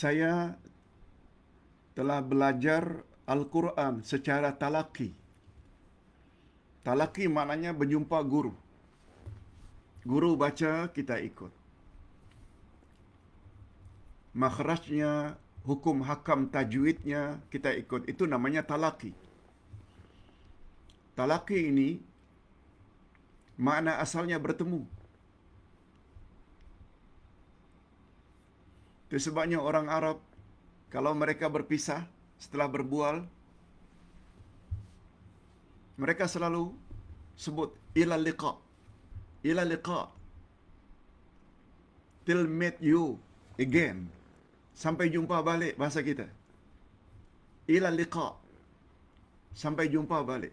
saya telah belajar Al-Quran secara talaki. Talaki maknanya berjumpa guru. Guru baca, kita ikut. Makhrajnya, hukum hakam tajwidnya, kita ikut. Itu namanya talaki. Talaki ini, makna asalnya bertemu. Itu ya, sebabnya orang Arab kalau mereka berpisah setelah berbual mereka selalu sebut ila liqa. Ila liqa. Till meet you again. Sampai jumpa balik bahasa kita. Ila liqa. Sampai jumpa balik.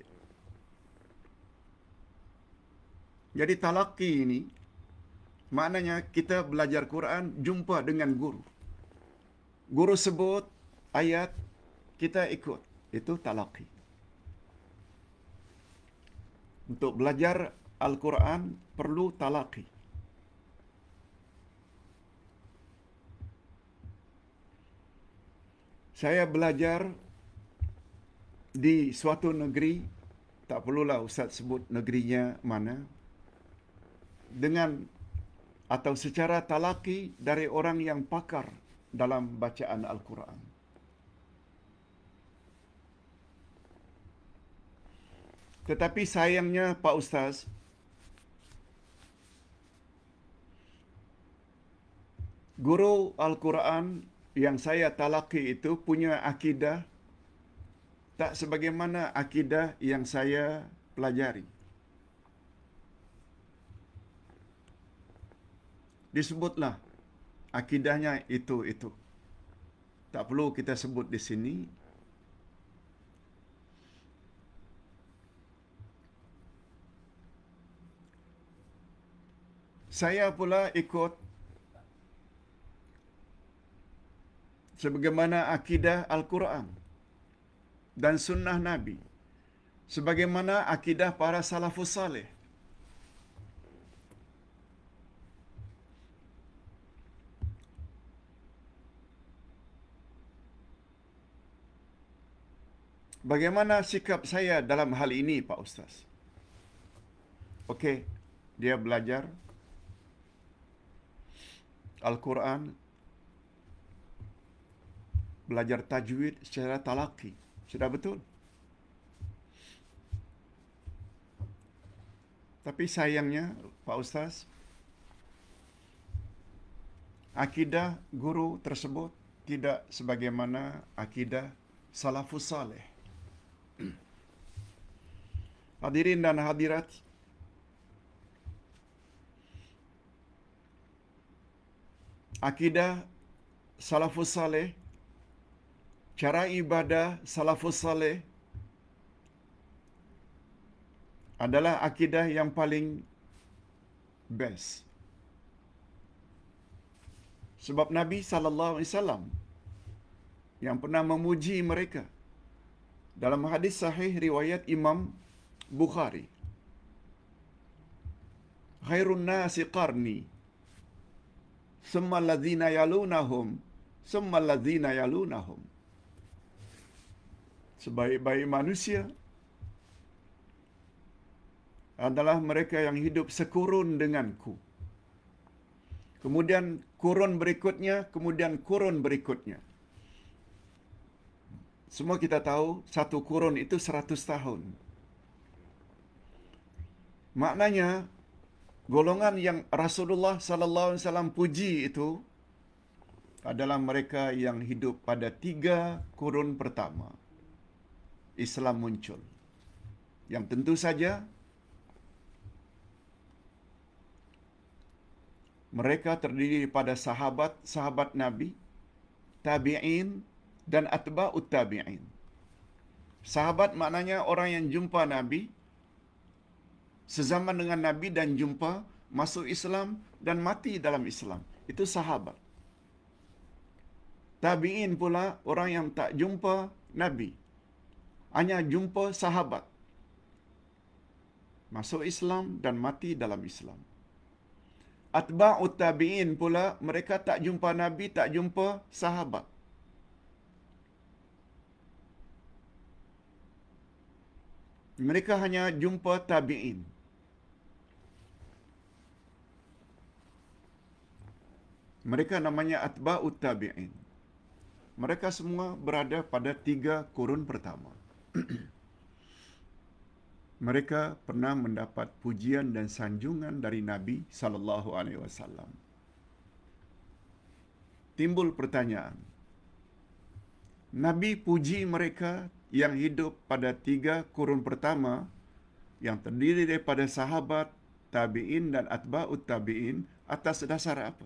Jadi talaki ini maknanya kita belajar Quran jumpa dengan guru guru sebut ayat kita ikut itu talaqi untuk belajar al-Quran perlu talaqi saya belajar di suatu negeri tak perlulah ustaz sebut negerinya mana dengan atau secara talaki dari orang yang pakar dalam bacaan Al-Quran. Tetapi sayangnya Pak Ustaz, guru Al-Quran yang saya talaki itu punya akidah tak sebagaimana akidah yang saya pelajari. Disebutlah akidahnya itu itu. Tak perlu kita sebut di sini. Saya pula ikut sebagaimana akidah Al-Quran dan sunnah Nabi. Sebagaimana akidah para salafus salih. bagaimana sikap saya dalam hal ini Pak Ustaz? Okey, dia belajar Al-Quran belajar tajwid secara talaki. Sudah betul? Tapi sayangnya Pak Ustaz akidah guru tersebut tidak sebagaimana akidah salafus saleh. Hadirin dan hadirat. Akidah Salafus Saleh. Cara ibadah Salafus Saleh. Adalah akidah yang paling best. Sebab Nabi saw yang pernah memuji mereka dalam hadis sahih riwayat Imam Bukhari Khairun nasi qarni Summa ladhina yalunahum Summa ladhina yalunahum Sebaik-baik manusia adalah mereka yang hidup sekurun denganku. Kemudian kurun berikutnya, kemudian kurun berikutnya. Semua kita tahu satu kurun itu seratus tahun. Maknanya golongan yang Rasulullah sallallahu alaihi wasallam puji itu adalah mereka yang hidup pada tiga kurun pertama Islam muncul. Yang tentu saja mereka terdiri pada sahabat-sahabat Nabi, tabi'in dan atba'ut tabi'in. Sahabat maknanya orang yang jumpa Nabi, sezaman dengan Nabi dan jumpa masuk Islam dan mati dalam Islam. Itu sahabat. Tabi'in pula orang yang tak jumpa Nabi. Hanya jumpa sahabat. Masuk Islam dan mati dalam Islam. Atba'u tabi'in pula mereka tak jumpa Nabi, tak jumpa sahabat. Mereka hanya jumpa tabi'in. Mereka namanya Atba tabi'in. Mereka semua berada pada tiga kurun pertama. mereka pernah mendapat pujian dan sanjungan dari Nabi sallallahu alaihi wasallam. Timbul pertanyaan. Nabi puji mereka yang hidup pada tiga kurun pertama yang terdiri daripada sahabat, tabi'in dan atba'ut tabi'in atas dasar apa?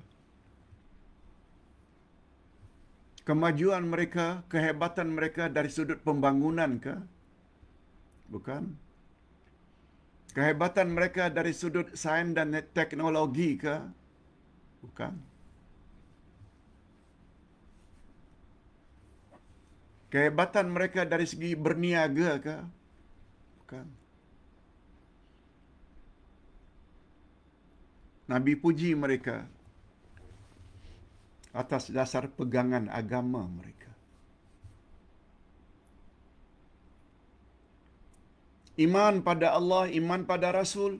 kemajuan mereka, kehebatan mereka dari sudut pembangunan ke? Bukan. Kehebatan mereka dari sudut sains dan teknologi ke? Bukan. Kehebatan mereka dari segi berniaga ke? Bukan. Nabi puji mereka atas dasar pegangan agama mereka. Iman pada Allah, iman pada Rasul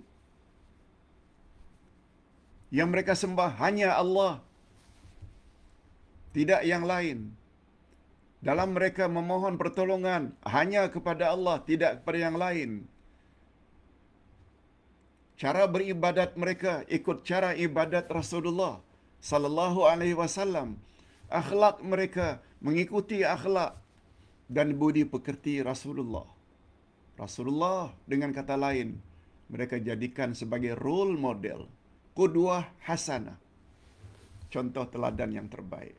yang mereka sembah hanya Allah. Tidak yang lain. Dalam mereka memohon pertolongan hanya kepada Allah, tidak kepada yang lain. Cara beribadat mereka ikut cara ibadat Rasulullah sallallahu alaihi wasallam akhlak mereka mengikuti akhlak dan budi pekerti Rasulullah Rasulullah dengan kata lain mereka jadikan sebagai role model qudwah hasanah contoh teladan yang terbaik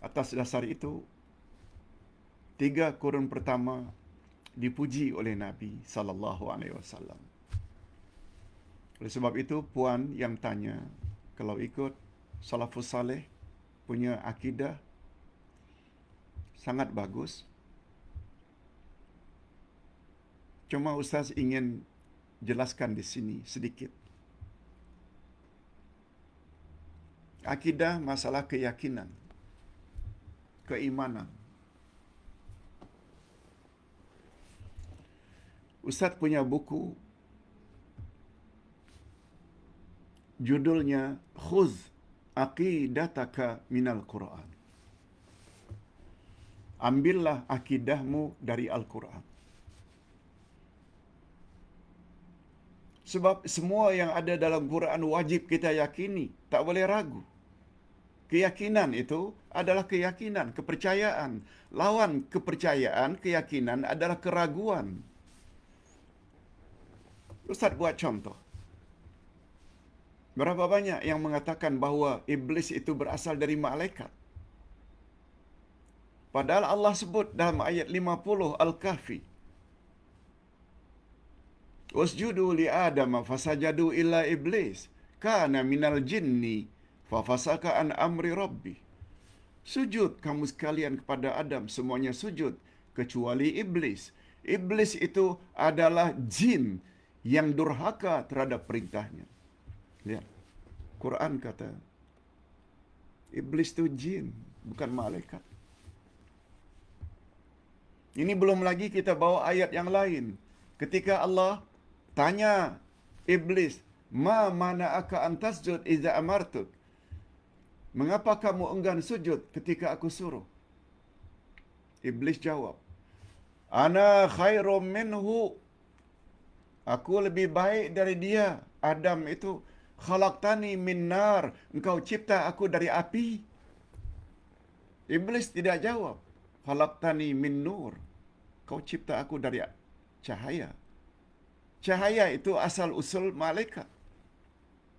atas dasar itu tiga kurun pertama dipuji oleh Nabi sallallahu alaihi wasallam oleh sebab itu, puan yang tanya, kalau ikut Salafus Saleh punya akidah sangat bagus. Cuma Ustaz ingin jelaskan di sini sedikit. Akidah masalah keyakinan, keimanan. Ustaz punya buku judulnya Khuz Aqidataka Minal Quran. Ambillah akidahmu dari Al-Quran. Sebab semua yang ada dalam Quran wajib kita yakini. Tak boleh ragu. Keyakinan itu adalah keyakinan, kepercayaan. Lawan kepercayaan, keyakinan adalah keraguan. Ustaz buat contoh. Berapa banyak yang mengatakan bahawa iblis itu berasal dari malaikat? Padahal Allah sebut dalam ayat 50 Al-Kahfi. Wasjudu li Adam fasajadu illa iblis kana minal jinni fa fasaka an amri rabbi. Sujud kamu sekalian kepada Adam semuanya sujud kecuali iblis. Iblis itu adalah jin yang durhaka terhadap perintahnya. Lihat. Ya. Quran kata iblis itu jin bukan malaikat ini belum lagi kita bawa ayat yang lain ketika Allah tanya iblis ma mana aka antasjud iza amartuk mengapa kamu enggan sujud ketika aku suruh iblis jawab ana khairum minhu aku lebih baik dari dia adam itu khalaqtani min nar. Engkau cipta aku dari api. Iblis tidak jawab. Khalaqtani min nur. Kau cipta aku dari cahaya. Cahaya itu asal usul malaikat.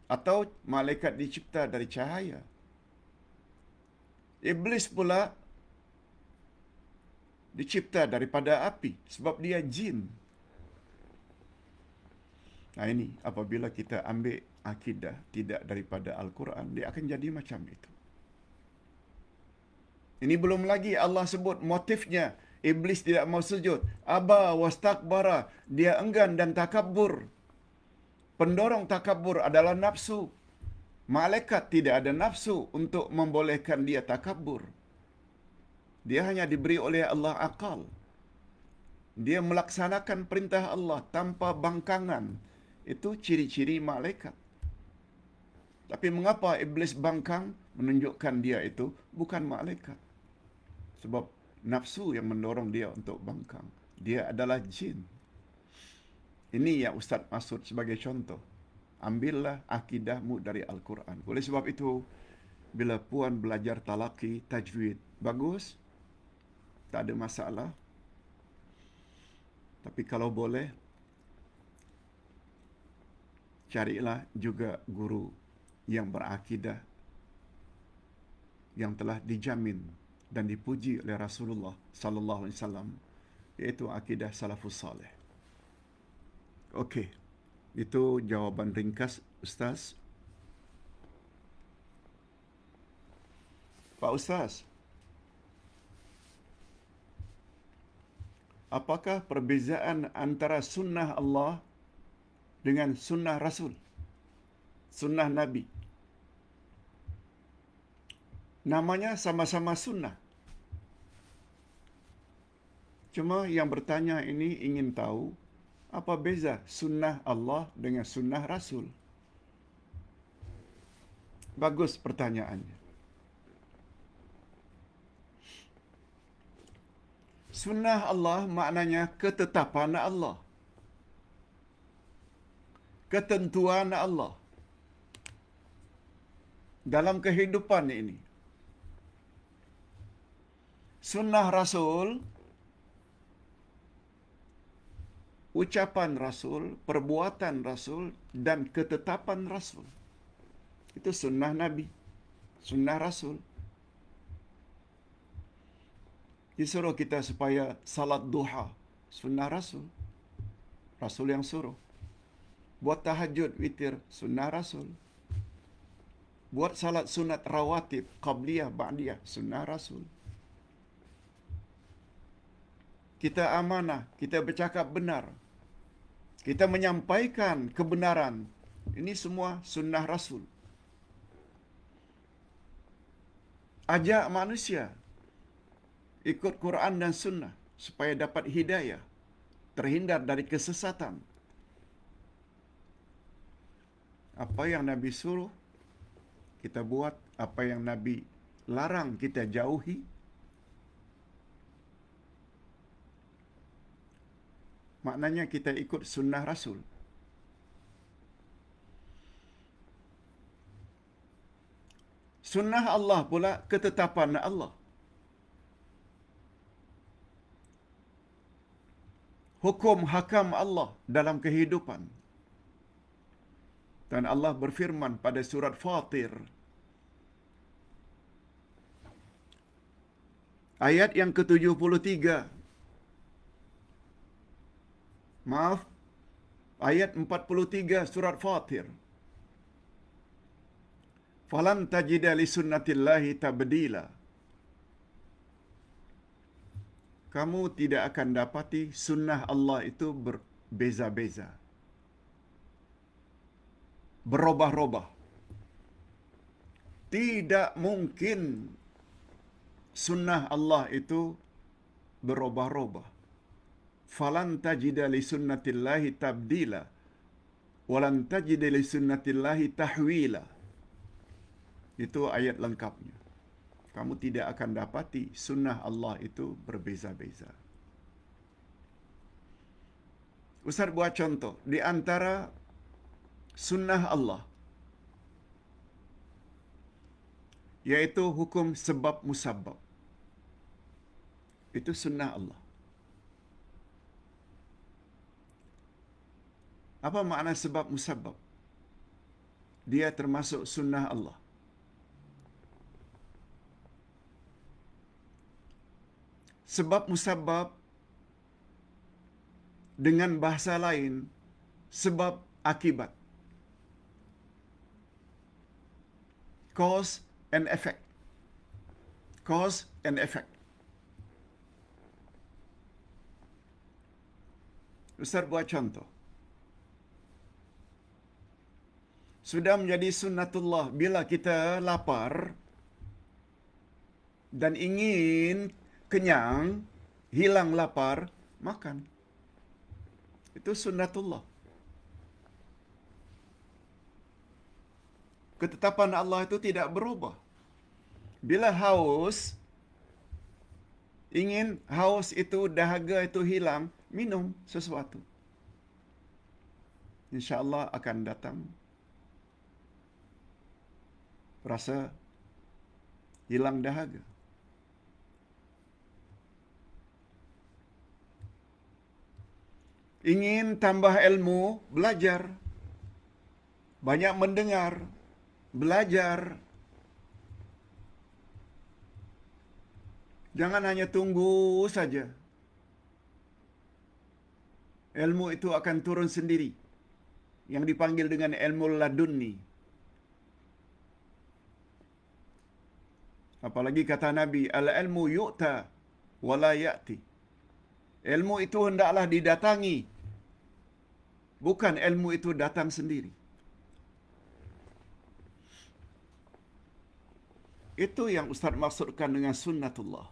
Atau malaikat dicipta dari cahaya. Iblis pula dicipta daripada api sebab dia jin. Nah ini apabila kita ambil akidah tidak daripada Al-Quran, dia akan jadi macam itu. Ini belum lagi Allah sebut motifnya iblis tidak mau sujud. Aba was takbara dia enggan dan takabur. Pendorong takabur adalah nafsu. Malaikat tidak ada nafsu untuk membolehkan dia takabur. Dia hanya diberi oleh Allah akal. Dia melaksanakan perintah Allah tanpa bangkangan, itu ciri-ciri malaikat. Tapi mengapa iblis bangkang menunjukkan dia itu bukan malaikat? Sebab nafsu yang mendorong dia untuk bangkang. Dia adalah jin. Ini yang Ustaz Masud sebagai contoh. Ambillah akidahmu dari Al-Quran. Oleh sebab itu, bila puan belajar talaki, tajwid, bagus. Tak ada masalah. Tapi kalau boleh, carilah juga guru yang berakidah yang telah dijamin dan dipuji oleh Rasulullah sallallahu alaihi wasallam iaitu akidah salafus saleh. Okey. Itu jawapan ringkas ustaz. Pak ustaz. Apakah perbezaan antara sunnah Allah dengan sunnah Rasul, sunnah Nabi. Namanya sama-sama sunnah. Cuma yang bertanya ini ingin tahu apa beza sunnah Allah dengan sunnah Rasul. Bagus pertanyaannya. Sunnah Allah maknanya ketetapan Allah ketentuan Allah dalam kehidupan ini. Sunnah Rasul, ucapan Rasul, perbuatan Rasul, dan ketetapan Rasul. Itu sunnah Nabi, sunnah Rasul. Disuruh kita supaya salat duha, sunnah Rasul. Rasul yang suruh. Buat tahajud witir sunnah rasul. Buat salat sunat rawatib qabliyah ba'diyah sunnah rasul. Kita amanah, kita bercakap benar. Kita menyampaikan kebenaran. Ini semua sunnah rasul. Ajak manusia ikut Quran dan sunnah supaya dapat hidayah, terhindar dari kesesatan, apa yang Nabi suruh kita buat, apa yang Nabi larang kita jauhi. Maknanya kita ikut sunnah Rasul. Sunnah Allah pula ketetapan Allah. Hukum hakam Allah dalam kehidupan. Dan Allah berfirman pada surat Fatir. Ayat yang ke-73. Maaf. Ayat 43 surat Fatir. Falam tajida li sunnatillahi tabdila. Kamu tidak akan dapati sunnah Allah itu berbeza-beza berubah-ubah. Tidak mungkin sunnah Allah itu berubah-ubah. Falan tajida li sunnatillahi tabdila walan tajida li sunnatillahi tahwila. Itu ayat lengkapnya. Kamu tidak akan dapati sunnah Allah itu berbeza-beza. Ustaz buat contoh, di antara sunnah Allah iaitu hukum sebab musabab itu sunnah Allah apa makna sebab musabab dia termasuk sunnah Allah sebab musabab dengan bahasa lain sebab akibat cause and effect. Cause and effect. Ustaz buat contoh. Sudah menjadi sunnatullah bila kita lapar dan ingin kenyang, hilang lapar, makan. Itu sunnatullah. ketetapan Allah itu tidak berubah. Bila haus, ingin haus itu, dahaga itu hilang, minum sesuatu. InsyaAllah akan datang. Rasa hilang dahaga. Ingin tambah ilmu, belajar. Banyak mendengar, belajar. Jangan hanya tunggu saja. Ilmu itu akan turun sendiri. Yang dipanggil dengan ilmu laduni. Apalagi kata Nabi, Al-ilmu yu'ta wa la ya'ti. Ilmu itu hendaklah didatangi. Bukan ilmu itu datang sendiri. Itu yang Ustaz maksudkan dengan sunnatullah.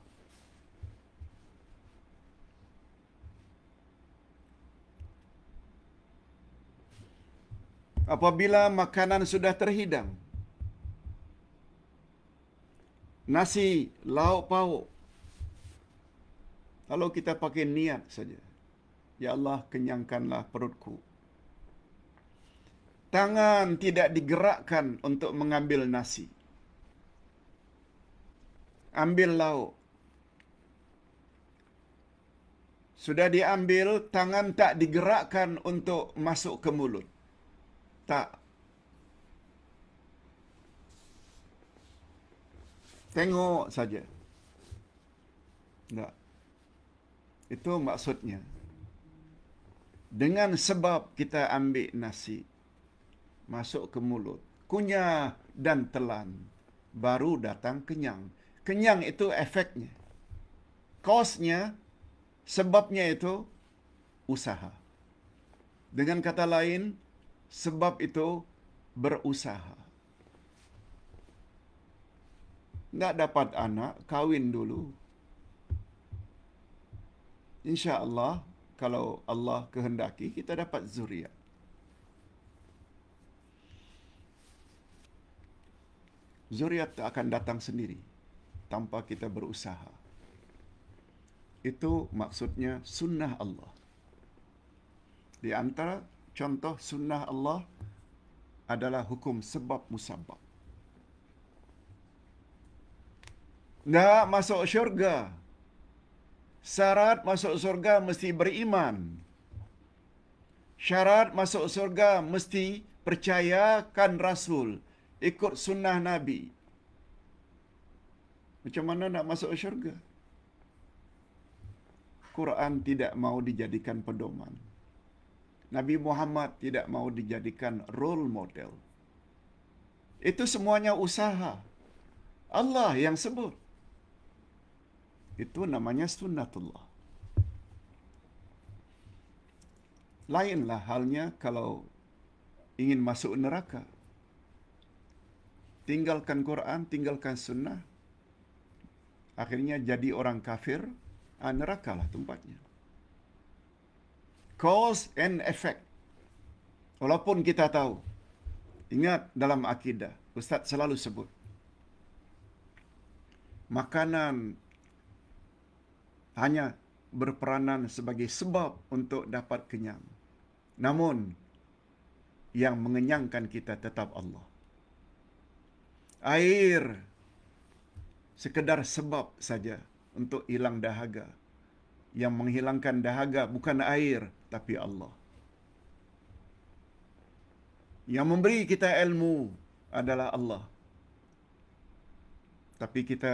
Apabila makanan sudah terhidang, nasi, lauk, pauk, kalau kita pakai niat saja, Ya Allah, kenyangkanlah perutku. Tangan tidak digerakkan untuk mengambil nasi ambil lauk. Sudah diambil, tangan tak digerakkan untuk masuk ke mulut. Tak. Tengok saja. Tak. Itu maksudnya. Dengan sebab kita ambil nasi, masuk ke mulut, kunyah dan telan, baru datang kenyang kenyang itu efeknya. Kosnya, sebabnya itu usaha. Dengan kata lain, sebab itu berusaha. Tidak dapat anak, kawin dulu. Insya Allah, kalau Allah kehendaki, kita dapat zuriat. Zuriat akan datang sendiri tanpa kita berusaha. Itu maksudnya sunnah Allah. Di antara contoh sunnah Allah adalah hukum sebab musabab. Nak masuk syurga. Syarat masuk syurga mesti beriman. Syarat masuk syurga mesti percayakan Rasul. Ikut sunnah Nabi. Macam mana nak masuk ke syurga? Quran tidak mau dijadikan pedoman. Nabi Muhammad tidak mau dijadikan role model. Itu semuanya usaha. Allah yang sebut. Itu namanya sunnatullah. Lainlah halnya kalau ingin masuk neraka. Tinggalkan Quran, tinggalkan sunnah, akhirnya jadi orang kafir, ah, neraka lah tempatnya. Cause and effect. Walaupun kita tahu, ingat dalam akidah, Ustaz selalu sebut, makanan hanya berperanan sebagai sebab untuk dapat kenyang. Namun, yang mengenyangkan kita tetap Allah. Air sekedar sebab saja untuk hilang dahaga. Yang menghilangkan dahaga bukan air tapi Allah. Yang memberi kita ilmu adalah Allah. Tapi kita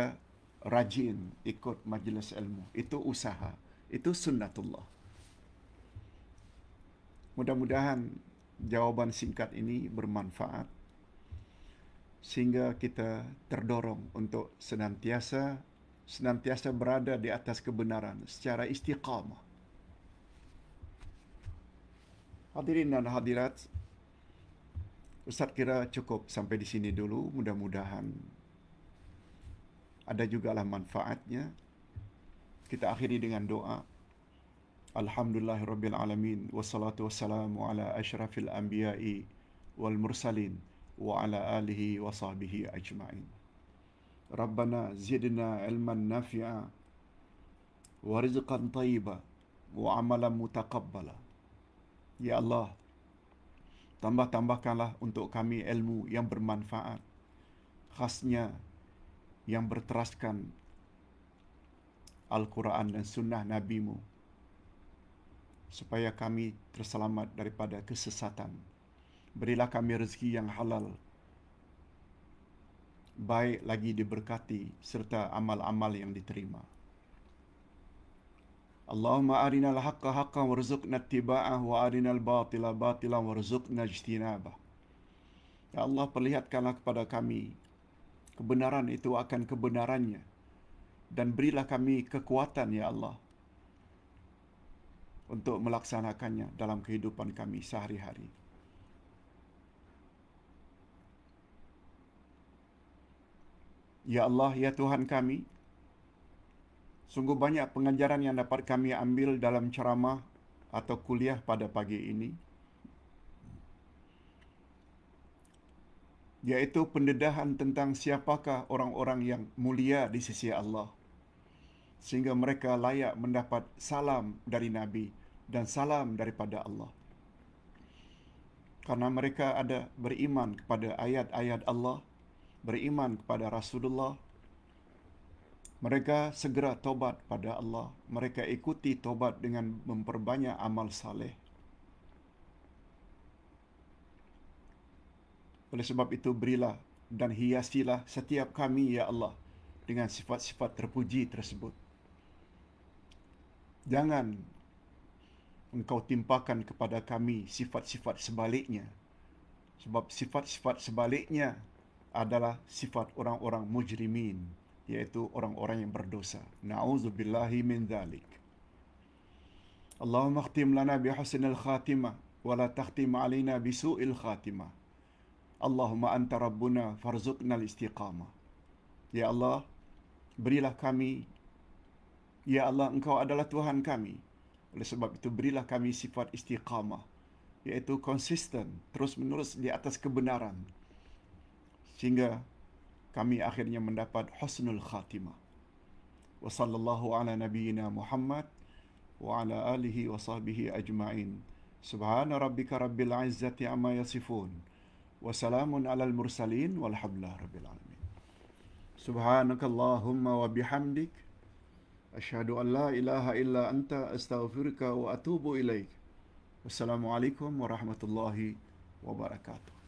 rajin ikut majlis ilmu. Itu usaha. Itu sunnatullah. Mudah-mudahan jawaban singkat ini bermanfaat sehingga kita terdorong untuk senantiasa senantiasa berada di atas kebenaran secara istiqamah. Hadirin dan hadirat, Ustaz kira cukup sampai di sini dulu, mudah-mudahan ada jugalah manfaatnya. Kita akhiri dengan doa. Alhamdulillahirabbil alamin wassalatu wassalamu ala asyrafil anbiya'i wal mursalin. وعلى آله وصحبه أجمعين ربنا زدنا علما نافعا ورزقا wa وعملا متقبلا Ya Allah, tambah-tambahkanlah untuk kami ilmu yang bermanfaat khasnya yang berteraskan Al-Quran dan Sunnah NabiMu supaya kami terselamat daripada kesesatan berilah kami rezeki yang halal. Baik lagi diberkati serta amal-amal yang diterima. Allahumma arinal haqqa haqqan warzuqna ittiba'ah wa arinal batila batilan warzuqna ijtinabah. Ya Allah perlihatkanlah kepada kami kebenaran itu akan kebenarannya dan berilah kami kekuatan ya Allah untuk melaksanakannya dalam kehidupan kami sehari-hari. Ya Allah, ya Tuhan kami, sungguh banyak pengajaran yang dapat kami ambil dalam ceramah atau kuliah pada pagi ini. Yaitu pendedahan tentang siapakah orang-orang yang mulia di sisi Allah. Sehingga mereka layak mendapat salam dari Nabi dan salam daripada Allah. Karena mereka ada beriman kepada ayat-ayat Allah beriman kepada Rasulullah mereka segera tobat pada Allah mereka ikuti tobat dengan memperbanyak amal saleh oleh sebab itu berilah dan hiasilah setiap kami ya Allah dengan sifat-sifat terpuji tersebut jangan engkau timpakan kepada kami sifat-sifat sebaliknya sebab sifat-sifat sebaliknya adalah sifat orang-orang mujrimin yaitu orang-orang yang berdosa na'udzubillahi min dhalik Allahumma khtim lana bi husnil khatimah wa la takhtim alina bi su'il khatimah Allahumma anta rabbuna farzuqna al-istiqamah Ya Allah berilah kami Ya Allah engkau adalah Tuhan kami oleh sebab itu berilah kami sifat istiqamah yaitu konsisten terus menerus di atas kebenaran sehingga kami akhirnya mendapat husnul khatimah. Wa sallallahu ala nabiyyina Muhammad wa ala alihi wa sahbihi ajma'in. Subhana rabbika rabbil izzati amma yasifun. Wa salamun ala al mursalin walhamdulillahi rabbil alamin. Subhanaka Allahumma wa bihamdik. Ashadu an la ilaha illa anta astaghfirika wa atubu ilaik. Wassalamualaikum warahmatullahi wabarakatuh.